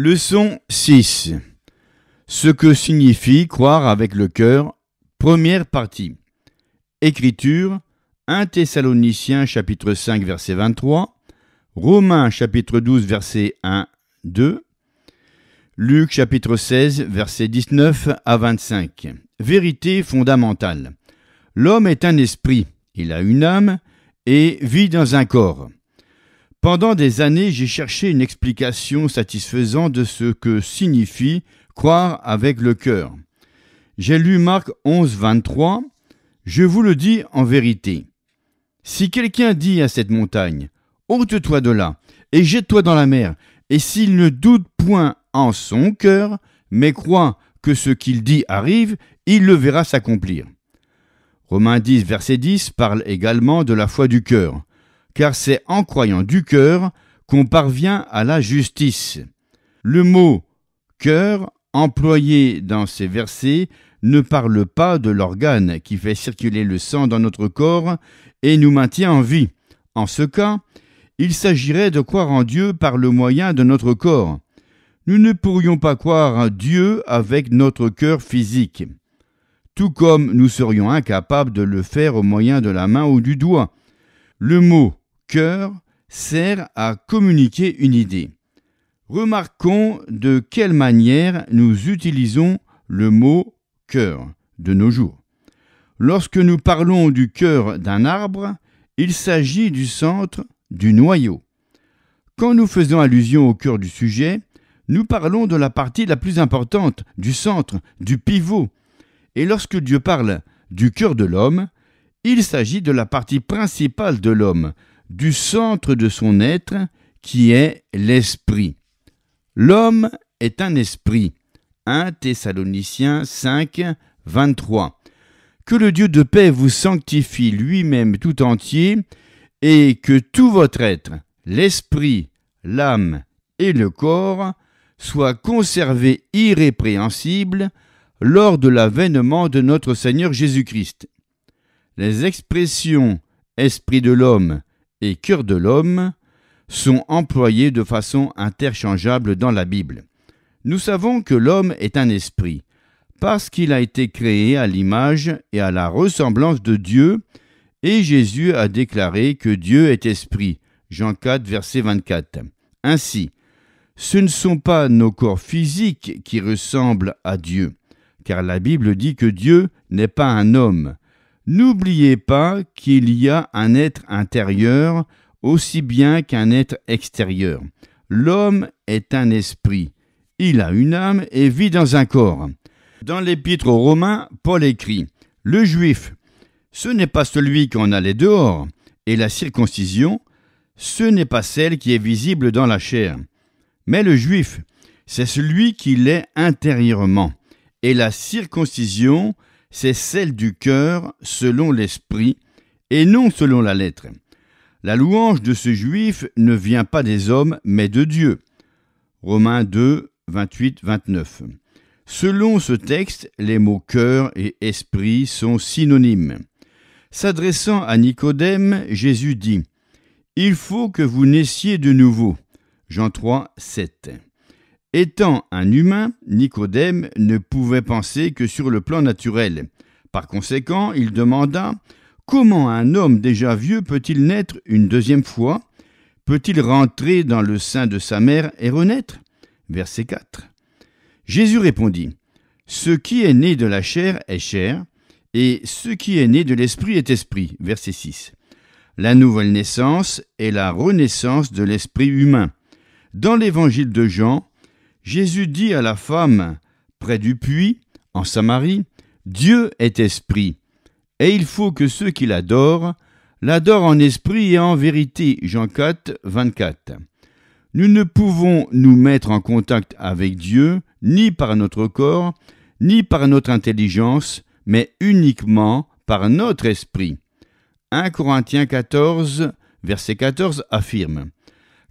Leçon 6. Ce que signifie croire avec le cœur. Première partie. Écriture 1 Thessaloniciens chapitre 5 verset 23, Romains chapitre 12 verset 1 2, Luc chapitre 16 verset 19 à 25. Vérité fondamentale. L'homme est un esprit, il a une âme et vit dans un corps. Pendant des années, j'ai cherché une explication satisfaisante de ce que signifie croire avec le cœur. J'ai lu Marc 11, 23. Je vous le dis en vérité. Si quelqu'un dit à cette montagne, ôte-toi de là et jette-toi dans la mer, et s'il ne doute point en son cœur, mais croit que ce qu'il dit arrive, il le verra s'accomplir. Romains 10, verset 10 parle également de la foi du cœur car c'est en croyant du cœur qu'on parvient à la justice. Le mot cœur employé dans ces versets ne parle pas de l'organe qui fait circuler le sang dans notre corps et nous maintient en vie. En ce cas, il s'agirait de croire en Dieu par le moyen de notre corps. Nous ne pourrions pas croire en Dieu avec notre cœur physique, tout comme nous serions incapables de le faire au moyen de la main ou du doigt. Le mot cœur sert à communiquer une idée. Remarquons de quelle manière nous utilisons le mot cœur de nos jours. Lorsque nous parlons du cœur d'un arbre, il s'agit du centre, du noyau. Quand nous faisons allusion au cœur du sujet, nous parlons de la partie la plus importante, du centre, du pivot. Et lorsque Dieu parle du cœur de l'homme, il s'agit de la partie principale de l'homme, du centre de son être qui est l'esprit. L'homme est un esprit. 1 Thessaloniciens 5, 23. Que le Dieu de paix vous sanctifie lui-même tout entier, et que tout votre être, l'esprit, l'âme et le corps, soit conservé irrépréhensible lors de l'avènement de notre Seigneur Jésus-Christ. Les expressions esprit de l'homme et cœur de l'homme sont employés de façon interchangeable dans la Bible. Nous savons que l'homme est un esprit, parce qu'il a été créé à l'image et à la ressemblance de Dieu, et Jésus a déclaré que Dieu est esprit. Jean 4, verset 24. Ainsi, ce ne sont pas nos corps physiques qui ressemblent à Dieu, car la Bible dit que Dieu n'est pas un homme, N'oubliez pas qu'il y a un être intérieur aussi bien qu'un être extérieur. L'homme est un esprit. Il a une âme et vit dans un corps. Dans l'épître aux Romains, Paul écrit Le juif, ce n'est pas celui qu'on a les dehors, et la circoncision, ce n'est pas celle qui est visible dans la chair. Mais le juif, c'est celui qui l'est intérieurement, et la circoncision, c'est celle du cœur selon l'esprit et non selon la lettre. La louange de ce juif ne vient pas des hommes, mais de Dieu. Romains 2, 28, 29. Selon ce texte, les mots cœur et esprit sont synonymes. S'adressant à Nicodème, Jésus dit Il faut que vous naissiez de nouveau. Jean 3, 7. Étant un humain, Nicodème ne pouvait penser que sur le plan naturel. Par conséquent, il demanda Comment un homme déjà vieux peut-il naître une deuxième fois Peut-il rentrer dans le sein de sa mère et renaître Verset 4. Jésus répondit Ce qui est né de la chair est chair, et ce qui est né de l'esprit est esprit. Verset 6. La nouvelle naissance est la renaissance de l'esprit humain. Dans l'évangile de Jean, Jésus dit à la femme près du puits, en Samarie, Dieu est esprit, et il faut que ceux qui l'adorent l'adorent en esprit et en vérité. Jean 4, 24. Nous ne pouvons nous mettre en contact avec Dieu, ni par notre corps, ni par notre intelligence, mais uniquement par notre esprit. 1 Corinthiens 14, verset 14 affirme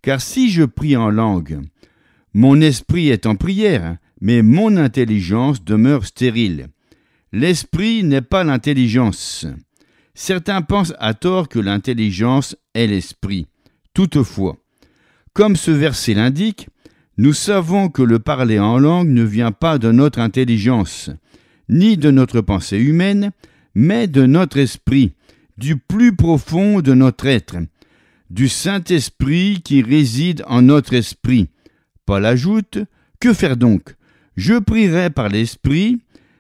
Car si je prie en langue, mon esprit est en prière, mais mon intelligence demeure stérile. L'esprit n'est pas l'intelligence. Certains pensent à tort que l'intelligence est l'esprit. Toutefois, comme ce verset l'indique, nous savons que le parler en langue ne vient pas de notre intelligence, ni de notre pensée humaine, mais de notre esprit, du plus profond de notre être, du Saint-Esprit qui réside en notre esprit. Paul ajoute Que faire donc Je prierai par l'esprit,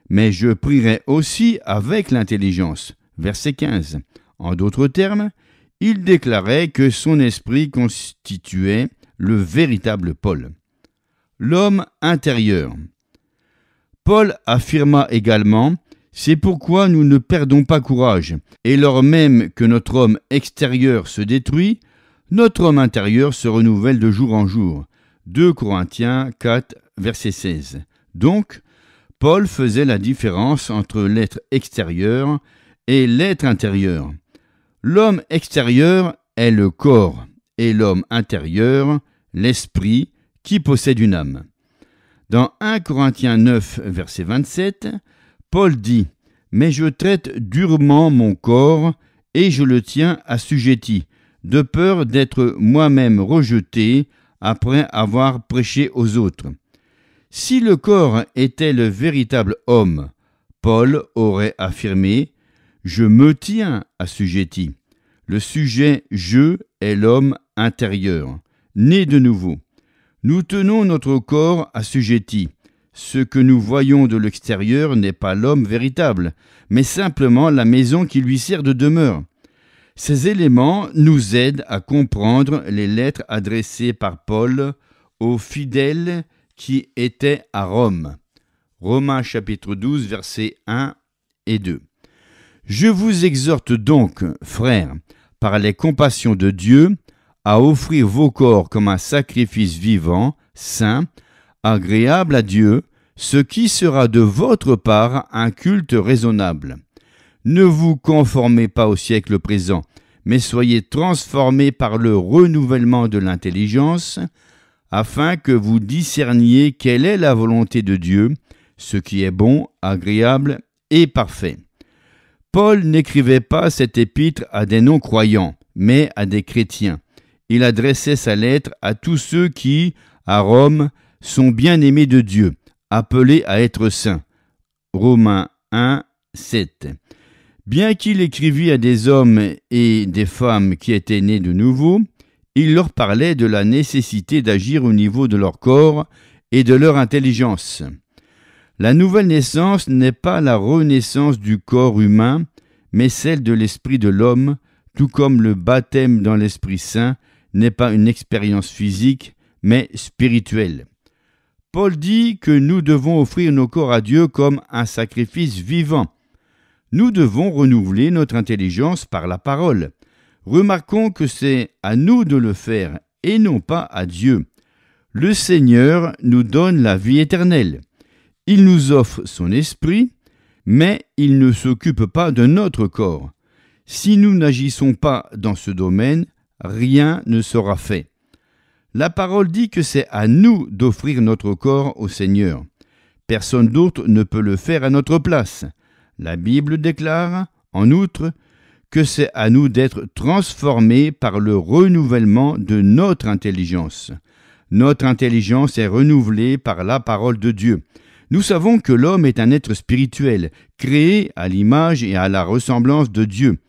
mais je prierai aussi avec l'intelligence. Verset 15. En d'autres termes, il déclarait que son esprit constituait le véritable Paul. L'homme intérieur. Paul affirma également C'est pourquoi nous ne perdons pas courage, et lors même que notre homme extérieur se détruit, notre homme intérieur se renouvelle de jour en jour. 2 Corinthiens 4, verset 16. Donc, Paul faisait la différence entre l'être extérieur et l'être intérieur. L'homme extérieur est le corps et l'homme intérieur, l'esprit, qui possède une âme. Dans 1 Corinthiens 9, verset 27, Paul dit Mais je traite durement mon corps et je le tiens assujetti, de peur d'être moi-même rejeté après avoir prêché aux autres. Si le corps était le véritable homme, Paul aurait affirmé Je me tiens assujetti. Le sujet je est l'homme intérieur, né de nouveau. Nous tenons notre corps assujetti. Ce que nous voyons de l'extérieur n'est pas l'homme véritable, mais simplement la maison qui lui sert de demeure. Ces éléments nous aident à comprendre les lettres adressées par Paul aux fidèles qui étaient à Rome. Romains chapitre 12 versets 1 et 2. Je vous exhorte donc, frères, par les compassions de Dieu, à offrir vos corps comme un sacrifice vivant, saint, agréable à Dieu, ce qui sera de votre part un culte raisonnable. Ne vous conformez pas au siècle présent, mais soyez transformés par le renouvellement de l'intelligence, afin que vous discerniez quelle est la volonté de Dieu, ce qui est bon, agréable et parfait. Paul n'écrivait pas cette épître à des non-croyants, mais à des chrétiens. Il adressait sa lettre à tous ceux qui, à Rome, sont bien-aimés de Dieu, appelés à être saints. Romains 1, 7. Bien qu'il écrivit à des hommes et des femmes qui étaient nés de nouveau, il leur parlait de la nécessité d'agir au niveau de leur corps et de leur intelligence. La nouvelle naissance n'est pas la renaissance du corps humain, mais celle de l'esprit de l'homme, tout comme le baptême dans l'Esprit Saint n'est pas une expérience physique, mais spirituelle. Paul dit que nous devons offrir nos corps à Dieu comme un sacrifice vivant, nous devons renouveler notre intelligence par la parole. Remarquons que c'est à nous de le faire et non pas à Dieu. Le Seigneur nous donne la vie éternelle. Il nous offre son esprit, mais il ne s'occupe pas de notre corps. Si nous n'agissons pas dans ce domaine, rien ne sera fait. La parole dit que c'est à nous d'offrir notre corps au Seigneur. Personne d'autre ne peut le faire à notre place. La Bible déclare, en outre, que c'est à nous d'être transformés par le renouvellement de notre intelligence. Notre intelligence est renouvelée par la parole de Dieu. Nous savons que l'homme est un être spirituel, créé à l'image et à la ressemblance de Dieu.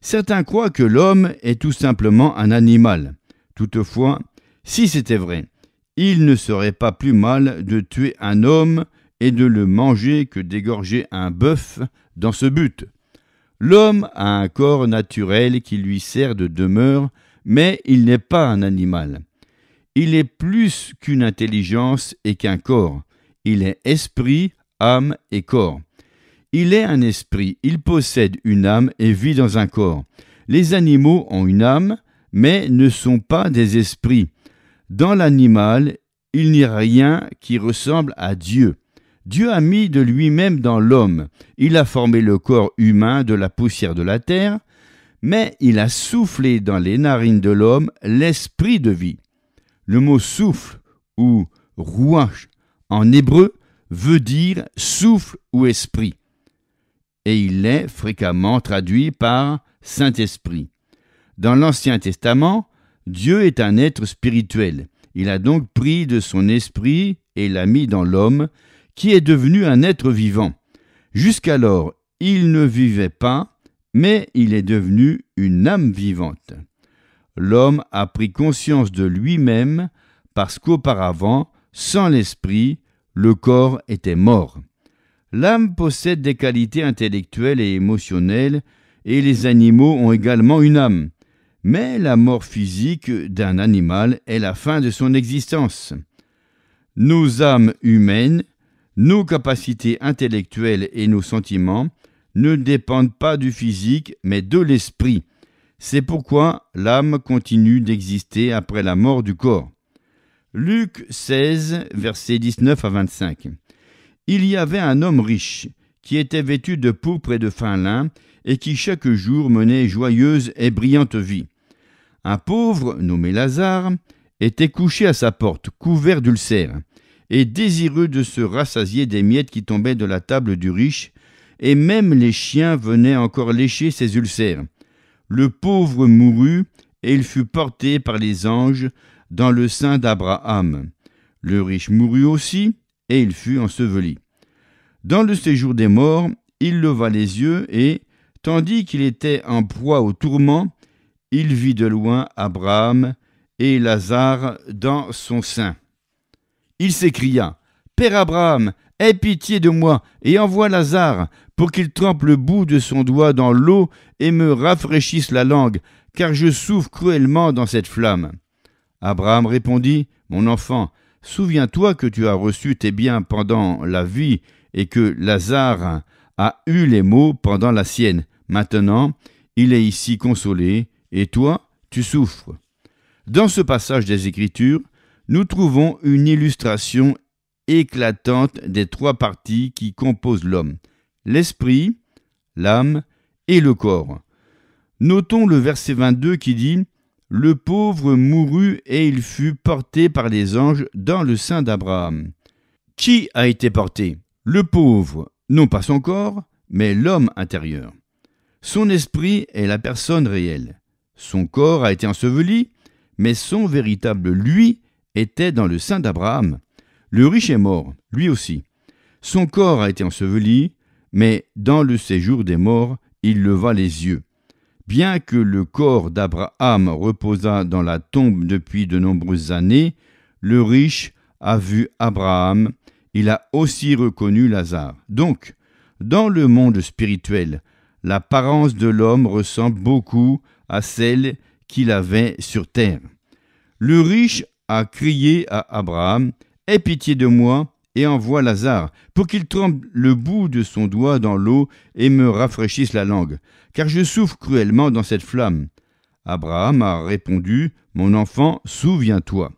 Certains croient que l'homme est tout simplement un animal. Toutefois, si c'était vrai, il ne serait pas plus mal de tuer un homme et de le manger que d'égorger un bœuf dans ce but. L'homme a un corps naturel qui lui sert de demeure, mais il n'est pas un animal. Il est plus qu'une intelligence et qu'un corps. Il est esprit, âme et corps. Il est un esprit, il possède une âme et vit dans un corps. Les animaux ont une âme, mais ne sont pas des esprits. Dans l'animal, il n'y a rien qui ressemble à Dieu. Dieu a mis de lui-même dans l'homme, il a formé le corps humain de la poussière de la terre, mais il a soufflé dans les narines de l'homme l'esprit de vie. Le mot souffle ou rouach en hébreu veut dire souffle ou esprit, et il est fréquemment traduit par Saint-Esprit. Dans l'Ancien Testament, Dieu est un être spirituel. Il a donc pris de son esprit et l'a mis dans l'homme, qui est devenu un être vivant. Jusqu'alors, il ne vivait pas, mais il est devenu une âme vivante. L'homme a pris conscience de lui-même parce qu'auparavant, sans l'esprit, le corps était mort. L'âme possède des qualités intellectuelles et émotionnelles, et les animaux ont également une âme. Mais la mort physique d'un animal est la fin de son existence. Nos âmes humaines nos capacités intellectuelles et nos sentiments ne dépendent pas du physique, mais de l'esprit. C'est pourquoi l'âme continue d'exister après la mort du corps. Luc 16, versets 19 à 25. Il y avait un homme riche, qui était vêtu de pourpre et de fin lin, et qui chaque jour menait joyeuse et brillante vie. Un pauvre, nommé Lazare, était couché à sa porte, couvert d'ulcères et désireux de se rassasier des miettes qui tombaient de la table du riche, et même les chiens venaient encore lécher ses ulcères. Le pauvre mourut, et il fut porté par les anges dans le sein d'Abraham. Le riche mourut aussi, et il fut enseveli. Dans le séjour des morts, il leva les yeux, et, tandis qu'il était en proie au tourment, il vit de loin Abraham et Lazare dans son sein il s'écria Père Abraham, aie pitié de moi et envoie Lazare pour qu'il trempe le bout de son doigt dans l'eau et me rafraîchisse la langue, car je souffre cruellement dans cette flamme. Abraham répondit Mon enfant, souviens-toi que tu as reçu tes biens pendant la vie et que Lazare a eu les maux pendant la sienne. Maintenant, il est ici consolé, et toi, tu souffres. Dans ce passage des Écritures, nous trouvons une illustration éclatante des trois parties qui composent l'homme, l'esprit, l'âme et le corps. Notons le verset 22 qui dit Le pauvre mourut et il fut porté par les anges dans le sein d'Abraham. Qui a été porté Le pauvre, non pas son corps, mais l'homme intérieur. Son esprit est la personne réelle. Son corps a été enseveli, mais son véritable lui était dans le sein d'Abraham. Le riche est mort, lui aussi. Son corps a été enseveli, mais dans le séjour des morts, il leva les yeux. Bien que le corps d'Abraham reposât dans la tombe depuis de nombreuses années, le riche a vu Abraham, il a aussi reconnu Lazare. Donc, dans le monde spirituel, l'apparence de l'homme ressemble beaucoup à celle qu'il avait sur terre. Le riche a crié à Abraham, Aie pitié de moi et envoie Lazare, pour qu'il trempe le bout de son doigt dans l'eau et me rafraîchisse la langue, car je souffre cruellement dans cette flamme. Abraham a répondu, Mon enfant, souviens-toi.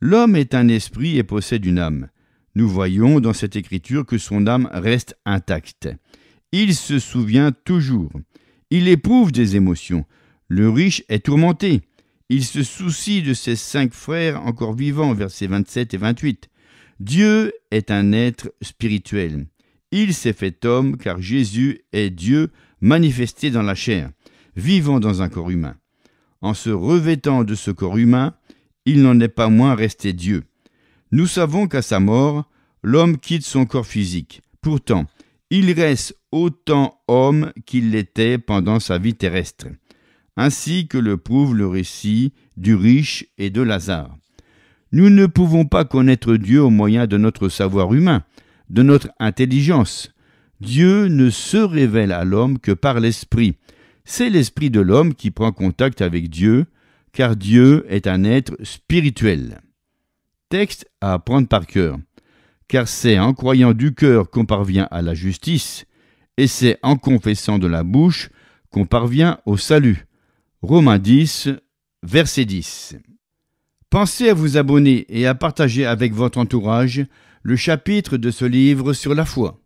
L'homme est un esprit et possède une âme. Nous voyons dans cette écriture que son âme reste intacte. Il se souvient toujours. Il éprouve des émotions. Le riche est tourmenté. Il se soucie de ses cinq frères encore vivants, versets 27 et 28. Dieu est un être spirituel. Il s'est fait homme car Jésus est Dieu manifesté dans la chair, vivant dans un corps humain. En se revêtant de ce corps humain, il n'en est pas moins resté Dieu. Nous savons qu'à sa mort, l'homme quitte son corps physique. Pourtant, il reste autant homme qu'il l'était pendant sa vie terrestre ainsi que le prouve le récit du riche et de Lazare. Nous ne pouvons pas connaître Dieu au moyen de notre savoir humain, de notre intelligence. Dieu ne se révèle à l'homme que par l'Esprit. C'est l'Esprit de l'homme qui prend contact avec Dieu, car Dieu est un être spirituel. Texte à prendre par cœur, car c'est en croyant du cœur qu'on parvient à la justice, et c'est en confessant de la bouche qu'on parvient au salut. Romains 10, verset 10. Pensez à vous abonner et à partager avec votre entourage le chapitre de ce livre sur la foi.